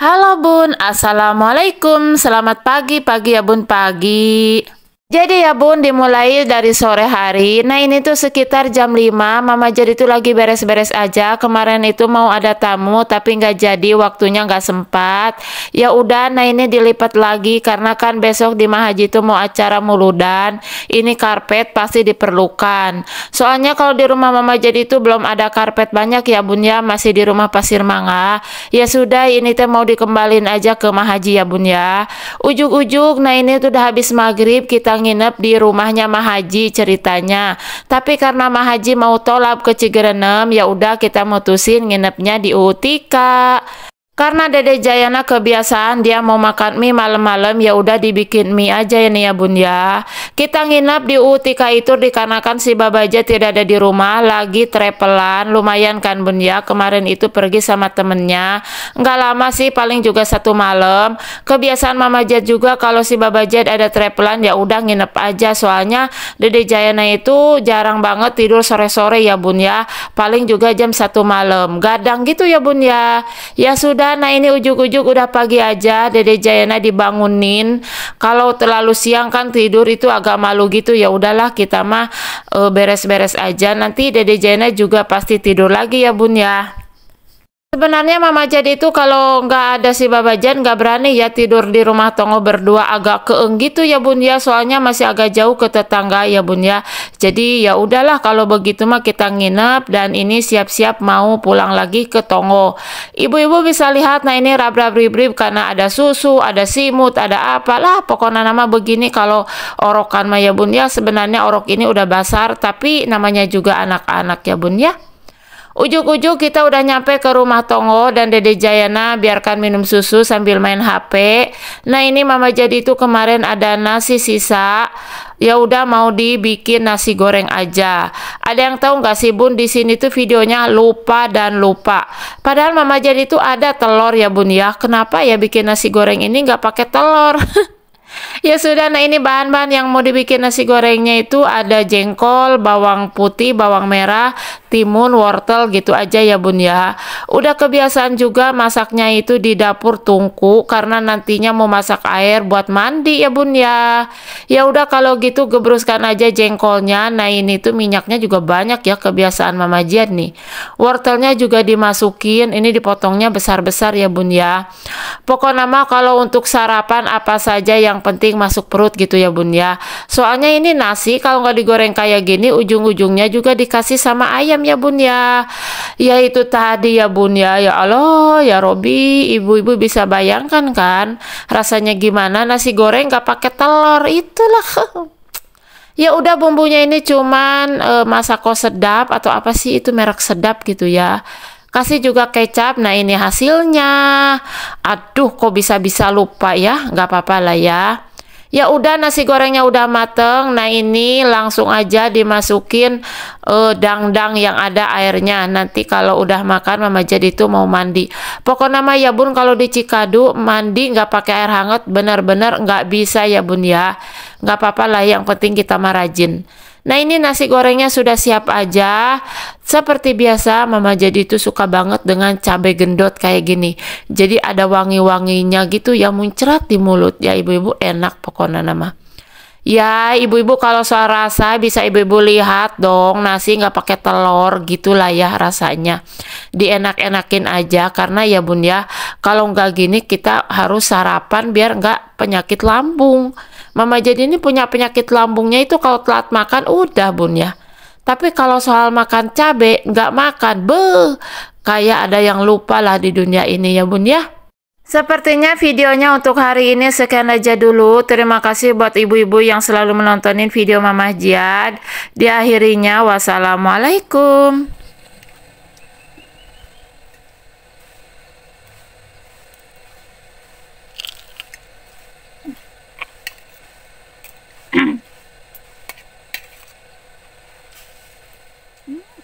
Halo Bun, Assalamualaikum. Selamat pagi, pagi ya Bun, pagi. Jadi ya bun dimulai dari sore hari Nah ini tuh sekitar jam 5 Mama jadi tuh lagi beres-beres aja Kemarin itu mau ada tamu Tapi nggak jadi waktunya nggak sempat Ya udah nah ini dilipat lagi Karena kan besok di Mahaji tuh mau acara muludan Ini karpet pasti diperlukan Soalnya kalau di rumah mama jadi tuh belum ada karpet banyak ya bun ya Masih di rumah Pasir Manga Ya sudah ini tuh mau dikembalin aja ke Mahaji ya bun ya Ujuk-ujuk nah ini tuh udah habis maghrib Kita nginep di rumahnya Mahaji ceritanya. Tapi karena Mahaji mau tolak ke Cigerenem, ya udah kita mutusin nginepnya di Utika. Karena Dede Jayana kebiasaan dia mau makan mie malam-malam ya udah dibikin mie aja ya nih ya Bun ya. Kita nginap di Utika itu dikarenakan si Babaja tidak ada di rumah lagi trepelan lumayan kan Bun ya kemarin itu pergi sama temennya nggak lama sih paling juga satu malam kebiasaan Mama Jad juga kalau si Babaja ada trepelan ya udah nginep aja soalnya Dede Jayana itu jarang banget tidur sore-sore ya Bun ya paling juga jam satu malam gadang gitu ya Bun ya ya sudah Nah ini ujuk-ujuk udah pagi aja Dede Jayana dibangunin. Kalau terlalu siang kan tidur itu agak malu gitu ya udahlah kita mah eh, beres-beres aja. Nanti Dede Jayana juga pasti tidur lagi ya bun ya. Sebenarnya Mama Jad itu kalau nggak ada si Babajan nggak berani ya tidur di rumah Tongo berdua agak keeng gitu ya Bun ya soalnya masih agak jauh ke tetangga ya Bun ya. Jadi ya udahlah kalau begitu mah kita nginep dan ini siap-siap mau pulang lagi ke Tongo. Ibu-ibu bisa lihat nah ini rab-rab rib-rib karena ada susu, ada simut, ada apalah pokoknya nama begini kalau orokan mah ya Bun ya sebenarnya orok ini udah basar tapi namanya juga anak-anak ya Bun ya. Ujuk-ujuk kita udah nyampe ke rumah Tongo dan Dede Jayana biarkan minum susu sambil main HP. Nah ini Mama Jadi itu kemarin ada nasi sisa. Ya udah mau dibikin nasi goreng aja. Ada yang tahu nggak sih Bun di sini tuh videonya lupa dan lupa. Padahal Mama Jadi itu ada telur ya Bun ya. Kenapa ya bikin nasi goreng ini nggak pakai telur? Ya sudah, nah ini bahan-bahan yang mau dibikin nasi gorengnya itu ada jengkol, bawang putih, bawang merah, timun, wortel gitu aja ya bun ya. Udah kebiasaan juga masaknya itu di dapur tungku karena nantinya mau masak air buat mandi ya bun ya. Ya udah kalau gitu gebruskan aja jengkolnya, nah ini tuh minyaknya juga banyak ya kebiasaan mama Jian nih. Wortelnya juga dimasukin, ini dipotongnya besar-besar ya bun ya. Pokoknya nama kalau untuk sarapan apa saja yang yang penting masuk perut gitu ya bun ya soalnya ini nasi kalau nggak digoreng kayak gini ujung-ujungnya juga dikasih sama ayam ya bun ya ya itu tadi ya bun ya ya Allah ya Robi ibu-ibu bisa bayangkan kan rasanya gimana nasi goreng nggak pakai telur itulah ya udah bumbunya ini cuman e, masako sedap atau apa sih itu merek sedap gitu ya Kasih juga kecap. Nah, ini hasilnya. Aduh, kok bisa-bisa lupa ya? Nggak apa-apa lah ya. Ya udah nasi gorengnya udah mateng. Nah, ini langsung aja dimasukin uh, dangdang yang ada airnya. Nanti kalau udah makan Mama jadi itu mau mandi. Pokoknya nama ya Bun kalau di Cikadu mandi nggak pakai air hangat benar-benar nggak bisa ya Bun ya. Nggak apa-apa lah yang penting kita mah rajin. Nah ini nasi gorengnya sudah siap aja. Seperti biasa Mama jadi itu suka banget dengan cabai gendot kayak gini. Jadi ada wangi-wanginya gitu yang muncrat di mulut. Ya ibu-ibu enak pokoknya nama. Ya ibu-ibu kalau soal rasa bisa ibu-ibu lihat dong nasi nggak pakai telur gitulah ya rasanya dienak-enakin aja karena ya bun ya kalau nggak gini kita harus sarapan biar nggak penyakit lambung Mama jadi ini punya penyakit lambungnya itu kalau telat makan udah bun ya. Tapi kalau soal makan cabe nggak makan, be kayak ada yang lupa lah di dunia ini ya bun ya. Sepertinya videonya untuk hari ini sekian aja dulu. Terima kasih buat ibu-ibu yang selalu menontonin video Mama Jihad. Di akhirnya, wassalamualaikum. mm